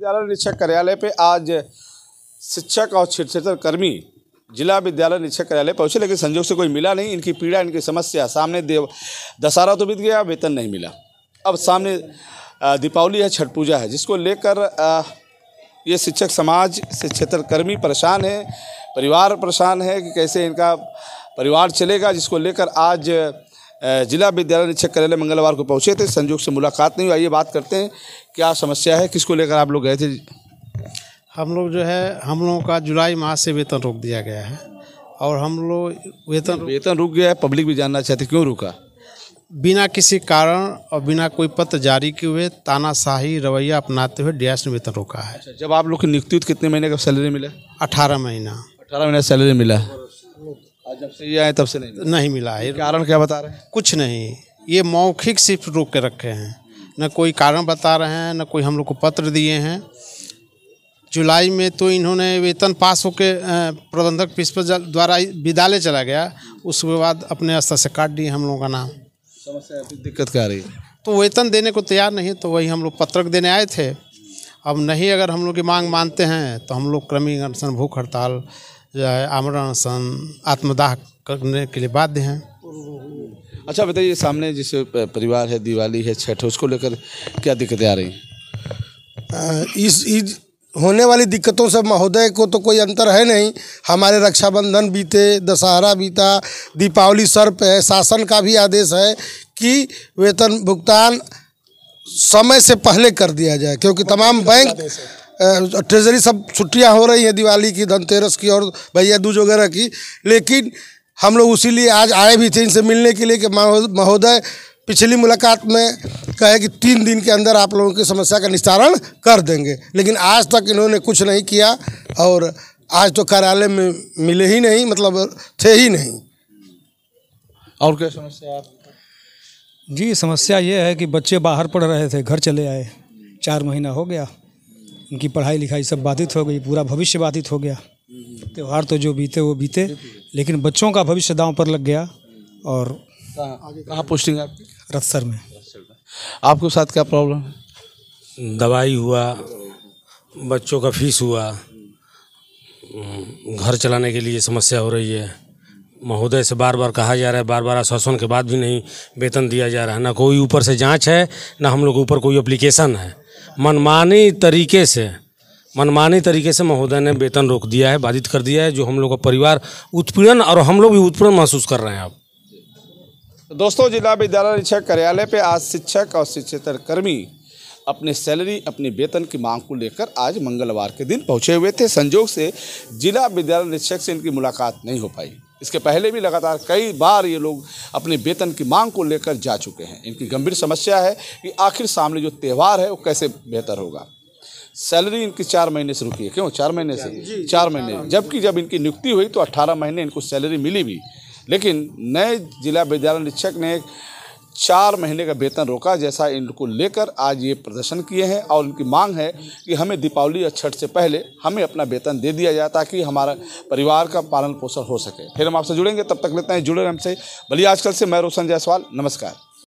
विद्यालय निरीक्षक कार्यालय पे आज शिक्षक और क्षेत्र कर्मी जिला विद्यालय निरीक्षक कार्यालय पहुंचे लेकिन संजोग से कोई मिला नहीं इनकी पीड़ा इनकी समस्या सामने देव दशहरा तो बीत गया वेतन नहीं मिला अब सामने दीपावली है छठ पूजा है जिसको लेकर ये शिक्षक समाज क्षेत्र कर्मी परेशान है परिवार परेशान है कि कैसे इनका परिवार चलेगा जिसको लेकर आज जिला विद्यालय निरीक्षक कार्यालय मंगलवार को पहुंचे थे संयोग से मुलाकात नहीं हुई आइए बात करते हैं क्या समस्या है किसको लेकर आप लोग गए थे हम लोग जो है हम लोगों का जुलाई माह से वेतन रोक दिया गया है और हम लोग वेतन वेतन रुक गया है पब्लिक भी जानना चाहते क्यों रुका बिना किसी कारण और बिना कोई पत्र जारी किए हुए तानाशाही रवैया अपनाते हुए डी ने वेतन रोका है अच्छा, जब आप लोग की नियुक्ति तो कितने महीने का सैलरी मिला अठारह महीना अठारह महीने सैलरी मिला जब से ये आए तब से नहीं मिला। नहीं मिला है कारण क्या बता रहे हैं कुछ नहीं ये मौखिक सिर्फ रोक के रखे हैं न कोई कारण बता रहे हैं न कोई हम लोग को पत्र दिए हैं जुलाई में तो इन्होंने वेतन पास होकर प्रबंधक प्रिंसिपल द्वारा विद्यालय चला गया उसके बाद अपने स्तर से काट दिए हम लोगों का नाम समस्या दिक्कत क्या रही है तो वेतन देने को तैयार नहीं तो वही हम लोग पत्रक देने आए थे अब नहीं अगर हम लोग की मांग मानते हैं तो हम लोग क्रमिक अनशन भूख हड़ताल आमरण आत्मदाह करने के लिए बाध्य हैं अच्छा बताइए सामने जैसे परिवार है दिवाली है छठ उसको लेकर क्या दिक्कतें आ रही इस इस होने वाली दिक्कतों से महोदय को तो कोई अंतर है नहीं हमारे रक्षाबंधन बीते दशहरा बीता दीपावली सर्प है शासन का भी आदेश है कि वेतन भुगतान समय से पहले कर दिया जाए क्योंकि तमाम अच्छा, बैंक ट्रेजरी सब छुट्टियां हो रही हैं दिवाली की धनतेरस की और भैया दूज वगैरह की लेकिन हम लोग उसी लिए आज आए भी थे इनसे मिलने के लिए कि महोदय पिछली मुलाकात में कहे कि तीन दिन के अंदर आप लोगों की समस्या का निस्तारण कर देंगे लेकिन आज तक इन्होंने कुछ नहीं किया और आज तो कार्यालय में मिले ही नहीं मतलब थे ही नहीं और क्या समस्या आप जी समस्या ये है कि बच्चे बाहर पढ़ रहे थे घर चले आए चार महीना हो गया उनकी पढ़ाई लिखाई सब बाधित हो गई पूरा भविष्य बाधित हो गया त्यौहार तो जो बीते वो बीते लेकिन बच्चों का भविष्य दांव पर लग गया और कहाँ पोस्टिंग आपकी रथसर में आपके साथ क्या प्रॉब्लम दवाई हुआ बच्चों का फीस हुआ घर चलाने के लिए समस्या हो रही है महोदय से बार बार कहा जा रहा है बार बार आश्वासन के बाद भी नहीं वेतन दिया जा रहा है ना कोई ऊपर से जांच है ना हम लोग ऊपर कोई अप्लीकेशन है मनमानी तरीके से मनमानी तरीके से महोदय ने वेतन रोक दिया है बाधित कर दिया है जो हम लोग का परिवार उत्पीड़न और हम लोग भी उत्पीड़न महसूस कर रहे हैं अब दोस्तों जिला विद्यालय निरीक्षक कार्यालय पे आज शिक्षक और शिक्षेतर कर्मी अपने सैलरी अपने वेतन की मांग को लेकर आज मंगलवार के दिन पहुंचे हुए थे संजोग से जिला विद्यालय निरीक्षक से इनकी मुलाकात नहीं हो पाई इसके पहले भी लगातार कई बार ये लोग अपने वेतन की मांग को लेकर जा चुके हैं इनकी गंभीर समस्या है कि आखिर सामने जो त्यौहार है वो कैसे बेहतर होगा सैलरी इनकी चार महीने से रुकी है क्यों चार महीने से चार महीने जबकि जब इनकी नियुक्ति हुई तो अट्ठारह महीने इनको सैलरी मिली भी लेकिन नए जिला विद्यालय निरीक्षक ने चार महीने का वेतन रोका जैसा इनको लेकर आज ये प्रदर्शन किए हैं और इनकी मांग है कि हमें दीपावली या छठ से पहले हमें अपना वेतन दे दिया जाए ताकि हमारा परिवार का पालन पोषण हो सके फिर हम आपसे जुड़ेंगे तब तक लेते हैं जुड़े हमसे भलिया आजकल से मैं रोशन जायसवाल नमस्कार